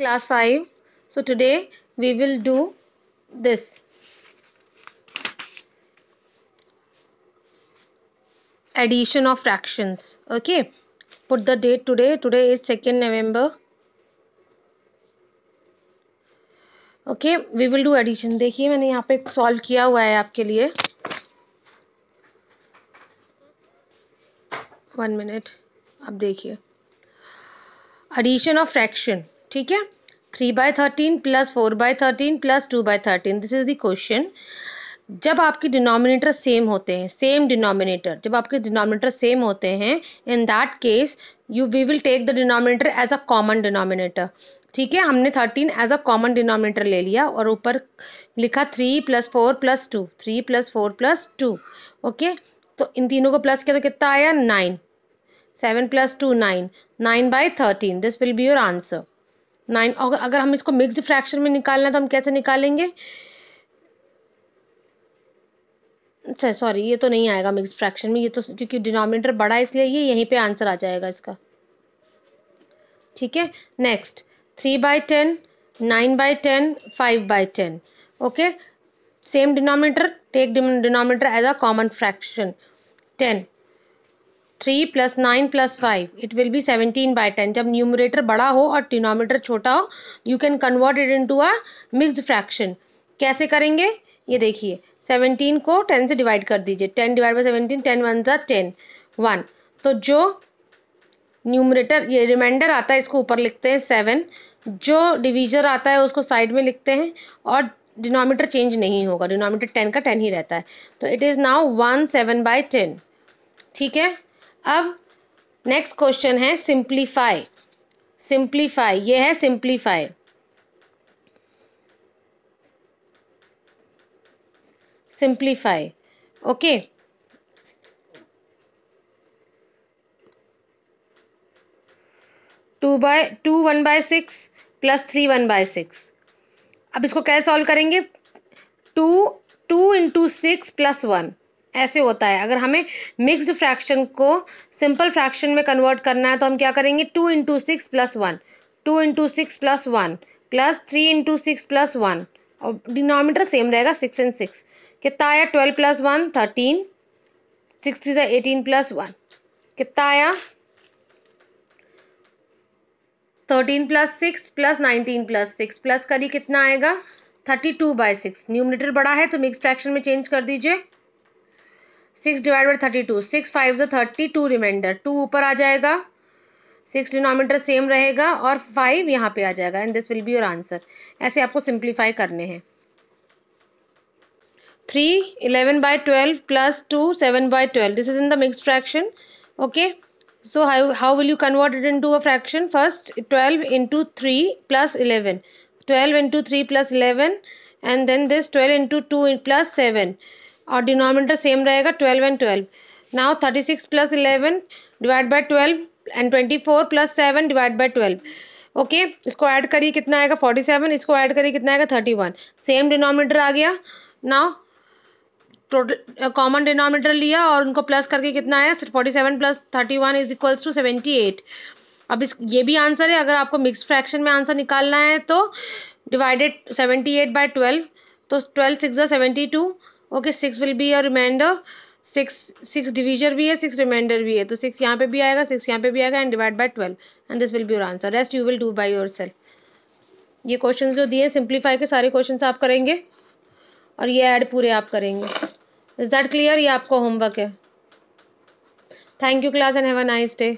class 5 so today we will do this addition of fractions okay put the date today today is 2nd november okay we will do addition देखिए मैंने यहाँ पे solve किया हुआ है आपके लिए वन मिनट आप देखिए एडिशन ऑफ फ्रैक्शन ठीक है three by thirteen plus four by thirteen plus two by thirteen this is the question जब आपके डिनोमिनेटर सेम होते हैं सेम डिनोमिनेटर जब आपके डिनोमिनेटर सेम होते हैं in that case you we will take the denominator as a common denominator ठीक है हमने thirteen as a common denominator ले लिया और ऊपर लिखा three plus four plus two three plus four plus two okay तो इन तीनों को प्लस किया तो कितना आया nine seven plus two nine nine by thirteen this will be your answer nine और अगर हम इसको मिक्स्ड फ्रैक्शन में निकालना तो हम कैसे निकालेंगे अच्छा सॉरी ये तो नहीं आएगा मिक्स फ्रैक्शन में ये तो क्योंकि डिनोमिनेटर बड़ा है इसलिए ये यहीं पे आंसर आ जाएगा इसका ठीक है next three by ten nine by ten five by ten okay same denominator take denominator as a common fraction ten three plus nine plus five it will be seventeen by ten जब numerator बड़ा हो और denominator छोटा हो you can convert it to a mixed fraction कैसे करेंगे ये देखिए सेवनटीन को टेन से डिवाइड कर दीजिए ten divide by seventeen ten one ज़ा टेन वन तो जो न्यूमरेटर ये रिमाइंडर आता है इसको ऊपर लिखते हैं सेवन जो डिवीजर आता है उसको साइड में लिखते हैं और डिनोमीटर चेंज नहीं होगा डिनोमीटर टेन का टेन ही रहता है तो it is now one seven by ten ठीक है अब नेक्स्ट क्वेश्चन है सिंप्लीफाई सिंप्लीफाई ये है simplify simplify okay two by two one by six plus three one by six अब इसको कैसे सॉल्व करेंगे two two into six plus one ऐसे होता है अगर हमें मिक्स्ड फ्रैक्शन को सिंपल फ्रैक्शन में कन्वर्ट करना है तो हम क्या करेंगे two into six plus one two into six plus one plus three into six plus one और डिनोमीटर सेम रहेगा सिक्स एंड सिक्स कितना आया twelve plus one thirteen six three सा एटीन प्लस वन कितना आया thirteen plus six plus nineteen plus six plus करी कितना आएगा thirty two by six numerator बड़ा है तो मिक्स फ्रैक्शन में चेंज कर दीजिए six divide by thirty two six five ज़ा थर्टी टू रिमाइंडर टू ऊपर आ जाएगा सिक्स डिनोमीटर सेम रहेगा और फाइव यहाँ पे आ जाएगा and this will be your answer ऐसे आपको सिंप्लीफाई करने हैं three eleven by twelve plus two seven by twelve this is in the mix fraction okay so how how will you convert it into a fraction first twelve into three plus eleven twelve into three plus eleven and then this twelve into two plus seven और denominator same रहेगा twelve and twelve now thirty six plus eleven divide by twelve and twenty four plus seven divide by twelve okay इसको add करिए कितना आएगा forty seven इसको add करिए कितना आएगा थर्टी वन सेम डिनोमिनेटर आ गया नाउ टोटल कॉमन डिनोमिनेटर लिया और उनको प्लस करके कितना आया सिर्फ forty seven plus thirty one is equals to seventy eight अब इस ये भी आंसर है अगर आपको मिक्स फ्रैक्शन में आंसर निकालना है तो divided seventy eight by twelve तो twelve six seventy two okay six will be a reminder six six divisor भी है सिक्स रिमाइंडर भी है तो सिक्स यहाँ पे भी आएगा सिक्स यहाँ पे भी आएगा and divide by twelve and this will be your answer rest you will do by योर सेल्फ ये क्वेश्चन जो दिए सिंप्लीफाई के सारे क्वेश्चन आप करेंगे और ये ऐड पूरे आप करेंगे इज दैट क्लियर ये आपका होमवर्क है thank you class and have a nice day